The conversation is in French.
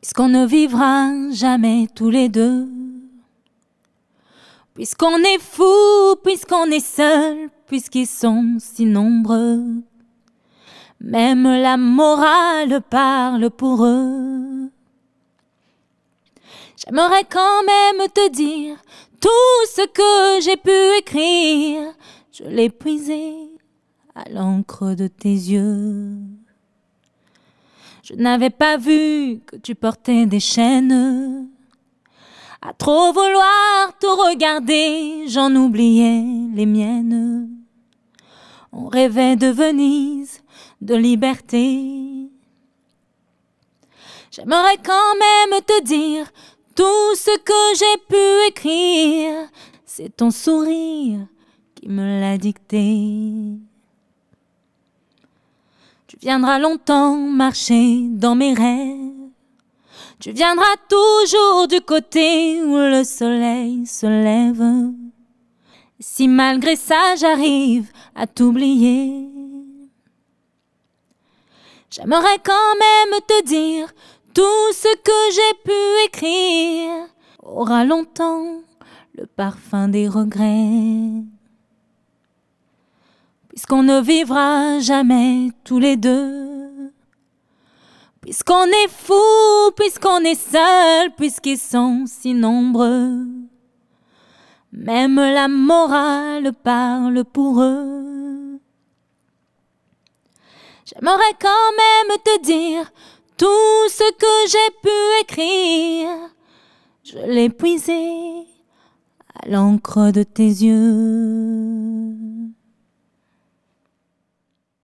puisqu'on ne vivra jamais tous les deux. Puisqu'on est fou, puisqu'on est seul, puisqu'ils sont si nombreux. Même la morale parle pour eux. J'aimerais quand même te dire tout ce que j'ai pu écrire. Je l'ai puisé à l'encre de tes yeux. Je n'avais pas vu que tu portais des chaînes. À trop vouloir tout regarder, j'en oubliais les miennes. On rêvait de Venise, de liberté. J'aimerais quand même te dire tout ce que j'ai pu écrire. C'est ton sourire qui me l'a dicté. Tu viendras longtemps marcher dans mes rêves. Tu viendras toujours du côté où le soleil se lève. si malgré ça j'arrive à t'oublier, j'aimerais quand même te dire tout ce que j'ai pu écrire aura longtemps le parfum des regrets puisqu'on ne vivra jamais tous les deux. Puisqu'on est fou, puisqu'on est seul, puisqu'ils sont si nombreux. Même la morale parle pour eux. J'aimerais quand même te dire tout ce que j'ai pu écrire. Je l'ai puisé à l'encre de tes yeux.